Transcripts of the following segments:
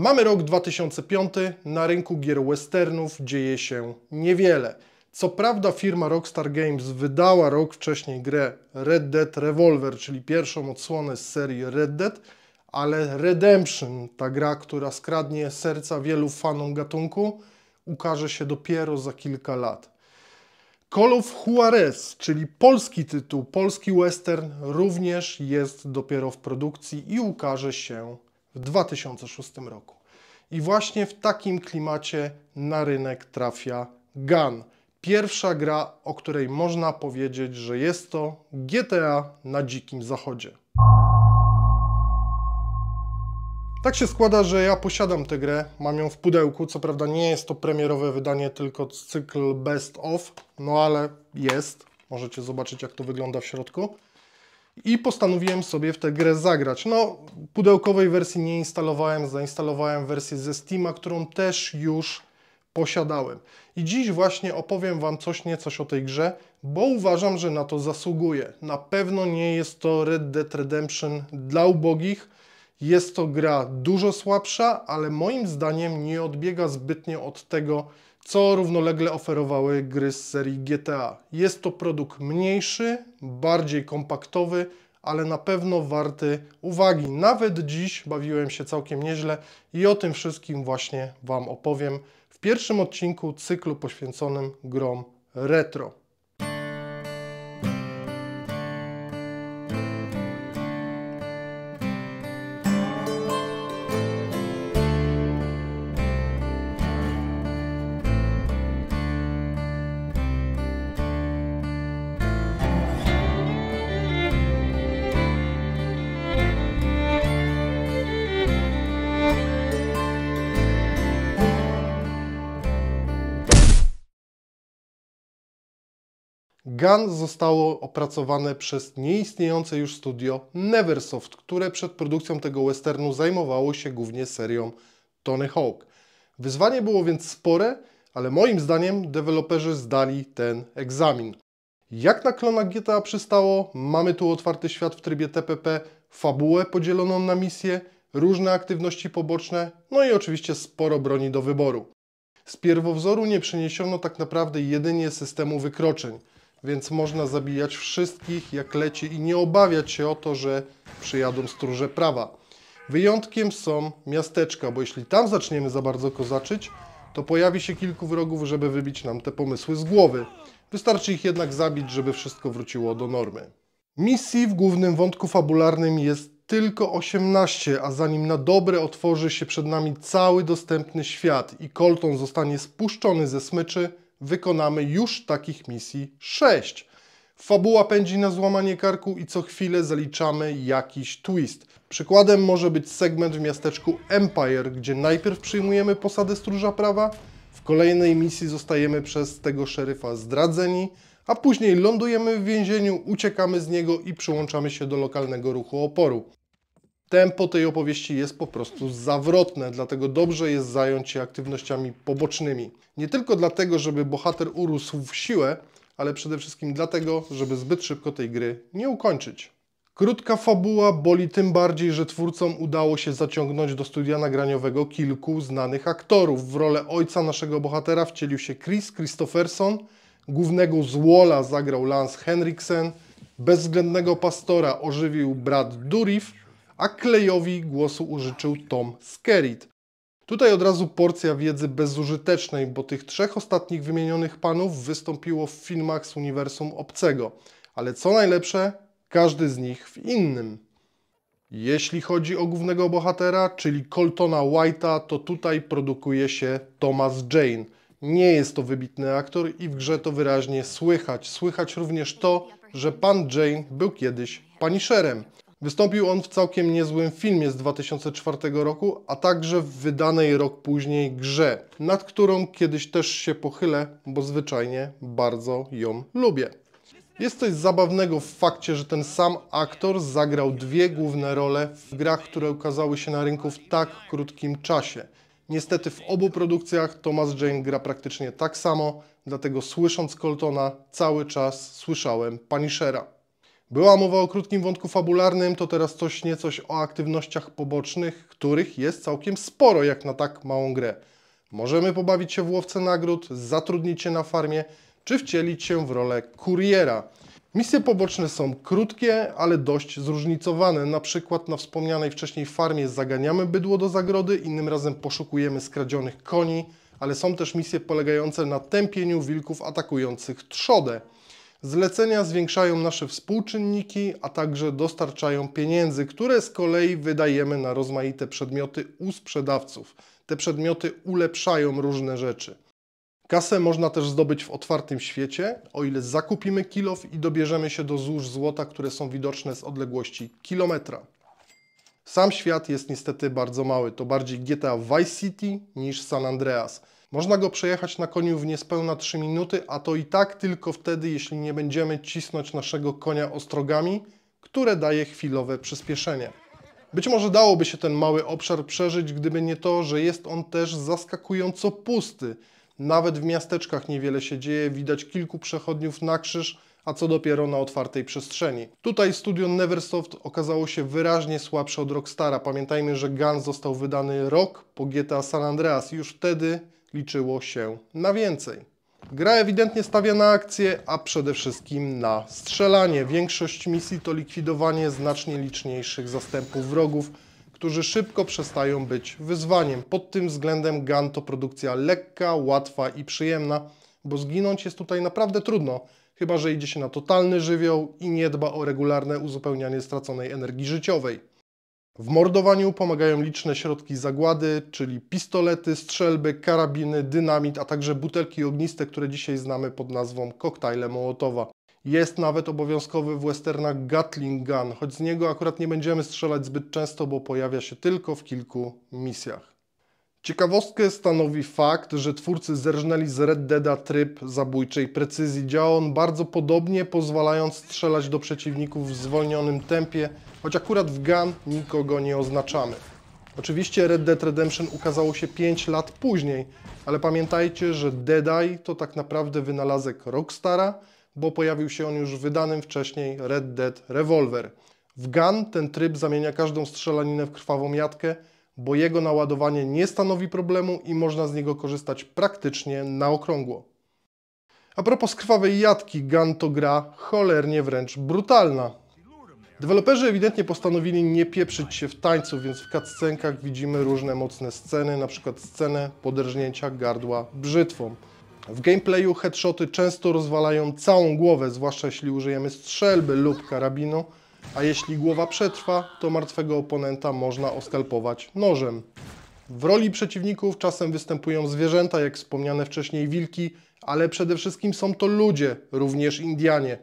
Mamy rok 2005, na rynku gier westernów dzieje się niewiele. Co prawda firma Rockstar Games wydała rok wcześniej grę Red Dead Revolver, czyli pierwszą odsłonę z serii Red Dead, ale Redemption, ta gra, która skradnie serca wielu fanom gatunku, ukaże się dopiero za kilka lat. Call of Juarez, czyli polski tytuł, polski western, również jest dopiero w produkcji i ukaże się w 2006 roku. I właśnie w takim klimacie na rynek trafia GAN. Pierwsza gra, o której można powiedzieć, że jest to GTA na Dzikim Zachodzie. Tak się składa, że ja posiadam tę grę, mam ją w pudełku. Co prawda nie jest to premierowe wydanie, tylko cykl Best of, no ale jest. Możecie zobaczyć, jak to wygląda w środku i postanowiłem sobie w tę grę zagrać. No, pudełkowej wersji nie instalowałem, zainstalowałem wersję ze Steama, którą też już posiadałem. I dziś właśnie opowiem Wam coś niecoś o tej grze, bo uważam, że na to zasługuje. Na pewno nie jest to Red Dead Redemption dla ubogich. Jest to gra dużo słabsza, ale moim zdaniem nie odbiega zbytnio od tego, co równolegle oferowały gry z serii GTA. Jest to produkt mniejszy, bardziej kompaktowy, ale na pewno warty uwagi. Nawet dziś bawiłem się całkiem nieźle i o tym wszystkim właśnie Wam opowiem w pierwszym odcinku cyklu poświęconym grom retro. GAN zostało opracowane przez nieistniejące już studio Neversoft, które przed produkcją tego westernu zajmowało się głównie serią Tony Hawk. Wyzwanie było więc spore, ale moim zdaniem deweloperzy zdali ten egzamin. Jak na klonach GTA przystało, mamy tu otwarty świat w trybie TPP, fabułę podzieloną na misje, różne aktywności poboczne, no i oczywiście sporo broni do wyboru. Z pierwowzoru nie przeniesiono tak naprawdę jedynie systemu wykroczeń więc można zabijać wszystkich jak leci i nie obawiać się o to, że przyjadą stróże prawa. Wyjątkiem są miasteczka, bo jeśli tam zaczniemy za bardzo kozaczyć, to pojawi się kilku wrogów, żeby wybić nam te pomysły z głowy. Wystarczy ich jednak zabić, żeby wszystko wróciło do normy. Misji w głównym wątku fabularnym jest tylko 18, a zanim na dobre otworzy się przed nami cały dostępny świat i Colton zostanie spuszczony ze smyczy, wykonamy już takich misji 6. Fabuła pędzi na złamanie karku i co chwilę zaliczamy jakiś twist. Przykładem może być segment w miasteczku Empire, gdzie najpierw przyjmujemy posadę stróża prawa, w kolejnej misji zostajemy przez tego szeryfa zdradzeni, a później lądujemy w więzieniu, uciekamy z niego i przyłączamy się do lokalnego ruchu oporu tempo tej opowieści jest po prostu zawrotne, dlatego dobrze jest zająć się aktywnościami pobocznymi. Nie tylko dlatego, żeby bohater urósł w siłę, ale przede wszystkim dlatego, żeby zbyt szybko tej gry nie ukończyć. Krótka fabuła boli tym bardziej, że twórcom udało się zaciągnąć do studia nagraniowego kilku znanych aktorów. W rolę ojca naszego bohatera wcielił się Chris Christopherson, głównego złola zagrał Lance Henriksen, bezwzględnego pastora ożywił brat Durif, a Klejowi głosu użyczył Tom Skerritt. Tutaj od razu porcja wiedzy bezużytecznej, bo tych trzech ostatnich wymienionych panów wystąpiło w filmach z uniwersum obcego, ale co najlepsze, każdy z nich w innym. Jeśli chodzi o głównego bohatera, czyli Coltona White'a, to tutaj produkuje się Thomas Jane. Nie jest to wybitny aktor i w grze to wyraźnie słychać. Słychać również to, że pan Jane był kiedyś paniszerem. Wystąpił on w całkiem niezłym filmie z 2004 roku, a także w wydanej rok później grze, nad którą kiedyś też się pochylę, bo zwyczajnie bardzo ją lubię. Jest coś zabawnego w fakcie, że ten sam aktor zagrał dwie główne role w grach, które ukazały się na rynku w tak krótkim czasie. Niestety w obu produkcjach Thomas Jane gra praktycznie tak samo, dlatego słysząc Coltona cały czas słyszałem Punishera. Była mowa o krótkim wątku fabularnym, to teraz coś niecoś o aktywnościach pobocznych, których jest całkiem sporo jak na tak małą grę. Możemy pobawić się w łowce nagród, zatrudnić się na farmie, czy wcielić się w rolę kuriera. Misje poboczne są krótkie, ale dość zróżnicowane. Na przykład na wspomnianej wcześniej farmie zaganiamy bydło do zagrody, innym razem poszukujemy skradzionych koni, ale są też misje polegające na tępieniu wilków atakujących trzodę. Zlecenia zwiększają nasze współczynniki, a także dostarczają pieniędzy, które z kolei wydajemy na rozmaite przedmioty u sprzedawców. Te przedmioty ulepszają różne rzeczy. Kasę można też zdobyć w otwartym świecie, o ile zakupimy kilof i dobierzemy się do złóż złota, które są widoczne z odległości kilometra. Sam świat jest niestety bardzo mały, to bardziej GTA Vice City niż San Andreas. Można go przejechać na koniu w niespełna 3 minuty, a to i tak tylko wtedy, jeśli nie będziemy cisnąć naszego konia ostrogami, które daje chwilowe przyspieszenie. Być może dałoby się ten mały obszar przeżyć, gdyby nie to, że jest on też zaskakująco pusty. Nawet w miasteczkach niewiele się dzieje, widać kilku przechodniów na krzyż, a co dopiero na otwartej przestrzeni. Tutaj studio Neversoft okazało się wyraźnie słabsze od Rockstara. Pamiętajmy, że Gun został wydany rok po GTA San Andreas. Już wtedy liczyło się na więcej. Gra ewidentnie stawia na akcję, a przede wszystkim na strzelanie. Większość misji to likwidowanie znacznie liczniejszych zastępów wrogów, którzy szybko przestają być wyzwaniem. Pod tym względem Gun to produkcja lekka, łatwa i przyjemna, bo zginąć jest tutaj naprawdę trudno, chyba że idzie się na totalny żywioł i nie dba o regularne uzupełnianie straconej energii życiowej. W mordowaniu pomagają liczne środki zagłady, czyli pistolety, strzelby, karabiny, dynamit, a także butelki ogniste, które dzisiaj znamy pod nazwą koktajle Mołotowa. Jest nawet obowiązkowy w westernach Gatling Gun, choć z niego akurat nie będziemy strzelać zbyt często, bo pojawia się tylko w kilku misjach. Ciekawostkę stanowi fakt, że twórcy zerżnęli z Red Deada tryb zabójczej precyzji. Działa on bardzo podobnie, pozwalając strzelać do przeciwników w zwolnionym tempie, choć akurat w GAN nikogo nie oznaczamy. Oczywiście Red Dead Redemption ukazało się 5 lat później, ale pamiętajcie, że Dead Eye to tak naprawdę wynalazek Rockstara, bo pojawił się on już w wydanym wcześniej Red Dead Revolver. W GAN ten tryb zamienia każdą strzelaninę w krwawą jatkę, bo jego naładowanie nie stanowi problemu i można z niego korzystać praktycznie na okrągło. A propos krwawej jadki, Gun to gra cholernie wręcz brutalna. Deweloperzy ewidentnie postanowili nie pieprzyć się w tańcu, więc w cutscenkach widzimy różne mocne sceny, np. scenę poderżnięcia gardła brzytwą. W gameplayu headshoty często rozwalają całą głowę, zwłaszcza jeśli użyjemy strzelby lub karabinu, a jeśli głowa przetrwa, to martwego oponenta można oskalpować nożem. W roli przeciwników czasem występują zwierzęta, jak wspomniane wcześniej wilki, ale przede wszystkim są to ludzie, również Indianie.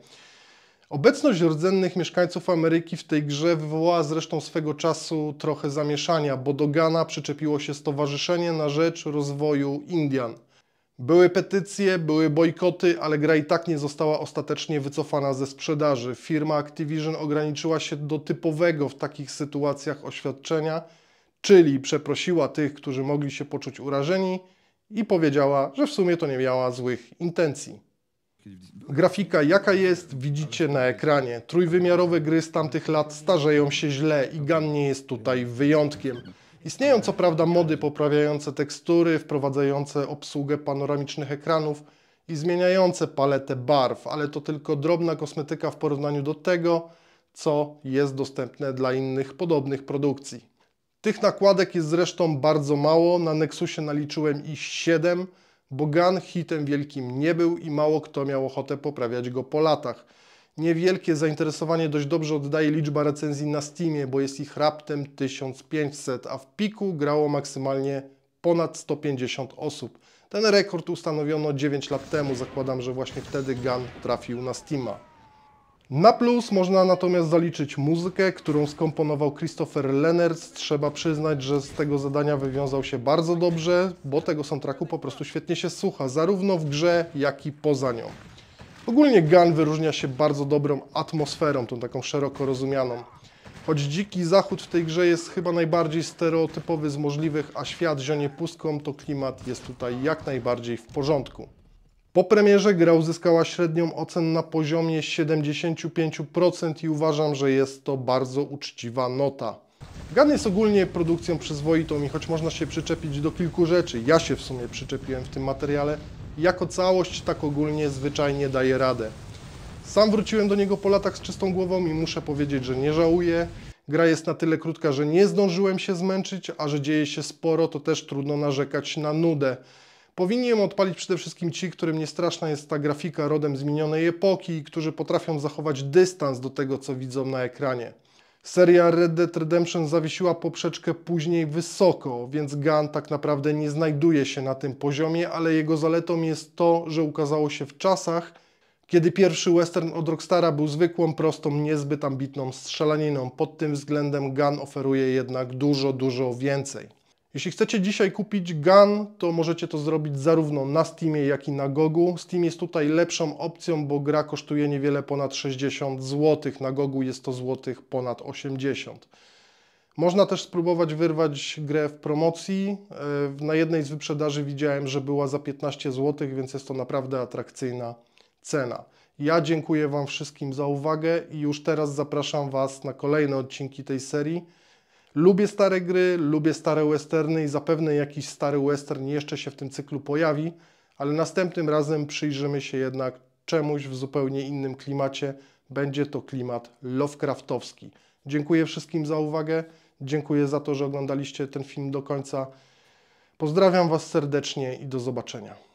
Obecność rdzennych mieszkańców Ameryki w tej grze wywołała zresztą swego czasu trochę zamieszania, bo do Gana przyczepiło się Stowarzyszenie na Rzecz Rozwoju Indian. Były petycje, były bojkoty, ale gra i tak nie została ostatecznie wycofana ze sprzedaży. Firma Activision ograniczyła się do typowego w takich sytuacjach oświadczenia, czyli przeprosiła tych, którzy mogli się poczuć urażeni i powiedziała, że w sumie to nie miała złych intencji. Grafika jaka jest, widzicie na ekranie. Trójwymiarowe gry z tamtych lat starzeją się źle i GAN nie jest tutaj wyjątkiem. Istnieją co prawda mody poprawiające tekstury, wprowadzające obsługę panoramicznych ekranów i zmieniające paletę barw, ale to tylko drobna kosmetyka w porównaniu do tego, co jest dostępne dla innych podobnych produkcji. Tych nakładek jest zresztą bardzo mało, na Nexusie naliczyłem ich 7, bo Gun hitem wielkim nie był i mało kto miał ochotę poprawiać go po latach. Niewielkie zainteresowanie dość dobrze oddaje liczba recenzji na Steamie, bo jest ich raptem 1500, a w piku grało maksymalnie ponad 150 osób. Ten rekord ustanowiono 9 lat temu, zakładam, że właśnie wtedy Gun trafił na Steama. Na plus można natomiast zaliczyć muzykę, którą skomponował Christopher Lennertz. Trzeba przyznać, że z tego zadania wywiązał się bardzo dobrze, bo tego soundtracku po prostu świetnie się słucha, zarówno w grze, jak i poza nią. Ogólnie GAN wyróżnia się bardzo dobrą atmosferą, tą taką szeroko rozumianą. Choć Dziki Zachód w tej grze jest chyba najbardziej stereotypowy z możliwych, a świat zionie pustką, to klimat jest tutaj jak najbardziej w porządku. Po premierze gra uzyskała średnią ocen na poziomie 75% i uważam, że jest to bardzo uczciwa nota. GAN jest ogólnie produkcją przyzwoitą i choć można się przyczepić do kilku rzeczy, ja się w sumie przyczepiłem w tym materiale, jako całość tak ogólnie zwyczajnie daje radę. Sam wróciłem do niego po latach z czystą głową i muszę powiedzieć, że nie żałuję. Gra jest na tyle krótka, że nie zdążyłem się zmęczyć, a że dzieje się sporo, to też trudno narzekać na nudę. Powinienem odpalić przede wszystkim ci, którym nie straszna jest ta grafika rodem z minionej epoki i którzy potrafią zachować dystans do tego, co widzą na ekranie. Seria Red Dead Redemption zawiesiła poprzeczkę później wysoko, więc Gun tak naprawdę nie znajduje się na tym poziomie, ale jego zaletą jest to, że ukazało się w czasach, kiedy pierwszy western od Rockstara był zwykłą, prostą, niezbyt ambitną strzelaniną. Pod tym względem Gun oferuje jednak dużo, dużo więcej. Jeśli chcecie dzisiaj kupić GAN, to możecie to zrobić zarówno na Steamie, jak i na Gogu. Steam jest tutaj lepszą opcją, bo gra kosztuje niewiele ponad 60 zł, na Gogu jest to złotych ponad 80. Można też spróbować wyrwać grę w promocji. E, na jednej z wyprzedaży widziałem, że była za 15 zł, więc jest to naprawdę atrakcyjna cena. Ja dziękuję Wam wszystkim za uwagę i już teraz zapraszam Was na kolejne odcinki tej serii. Lubię stare gry, lubię stare westerny i zapewne jakiś stary western jeszcze się w tym cyklu pojawi, ale następnym razem przyjrzymy się jednak czemuś w zupełnie innym klimacie. Będzie to klimat Lovecraftowski. Dziękuję wszystkim za uwagę. Dziękuję za to, że oglądaliście ten film do końca. Pozdrawiam Was serdecznie i do zobaczenia.